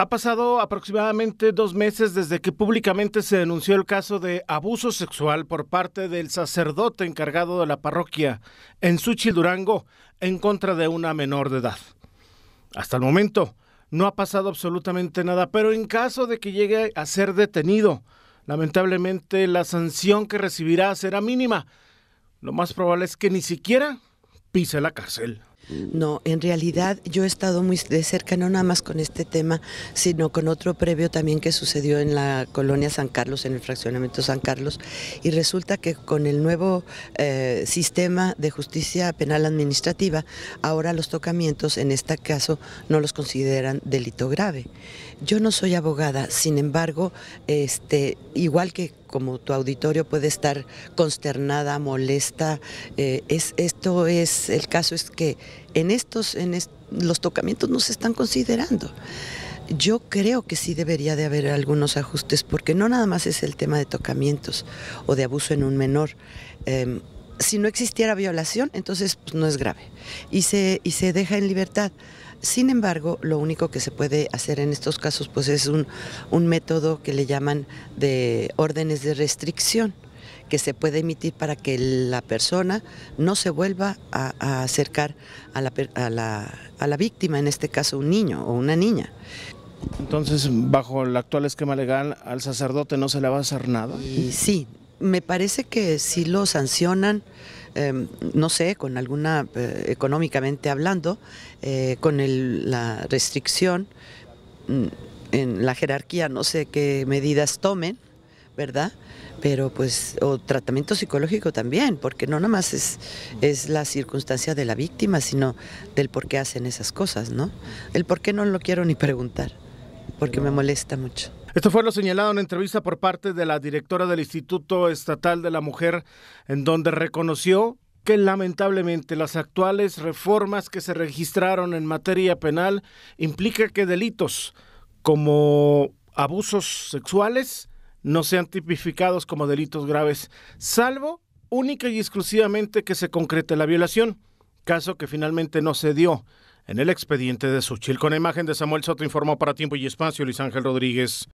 Ha pasado aproximadamente dos meses desde que públicamente se denunció el caso de abuso sexual por parte del sacerdote encargado de la parroquia en Suchi Durango en contra de una menor de edad. Hasta el momento no ha pasado absolutamente nada, pero en caso de que llegue a ser detenido, lamentablemente la sanción que recibirá será mínima. Lo más probable es que ni siquiera pise la cárcel. Mm. No, en realidad yo he estado muy de cerca, no nada más con este tema, sino con otro previo también que sucedió en la colonia San Carlos, en el fraccionamiento San Carlos, y resulta que con el nuevo eh, sistema de justicia penal administrativa, ahora los tocamientos en este caso no los consideran delito grave. Yo no soy abogada, sin embargo, este, igual que como tu auditorio puede estar consternada, molesta, eh, es, esto es, el caso es que en estos, en los tocamientos no se están considerando. Yo creo que sí debería de haber algunos ajustes, porque no nada más es el tema de tocamientos o de abuso en un menor. Em, si no existiera violación, entonces pues, no es grave y se, y se deja en libertad. Sin embargo, lo único que se puede hacer en estos casos pues, es un, un método que le llaman de órdenes de restricción que se puede emitir para que la persona no se vuelva a, acercar a la, a, la, a la víctima, en este caso un niño o una niña. Entonces, bajo el actual esquema legal, al sacerdote no se le va a hacer nada. sí, me parece que si lo sancionan, em, no sé, con alguna, eh, económicamente hablando, eh, con la restricción mm, en la jerarquía, no sé qué medidas tomen, ¿verdad? Pero pues, o tratamiento psicológico también, porque no nomás es, es la circunstancia de la víctima, sino del por qué hacen esas cosas, ¿no? El por qué no lo quiero ni preguntar, porque me molesta mucho. Esto fue lo señalado en una entrevista por parte de la directora del Instituto Estatal de la Mujer, en donde reconoció que lamentablemente las actuales reformas que se registraron en materia penal implica que delitos como abusos sexuales no sean tipificados como delitos graves, salvo única y exclusivamente que se concrete la violación, caso que finalmente no se dio en el expediente de Suchil. Con la imagen de Samuel Soto informó para Tiempo y Espacio Luis Ángel Rodríguez.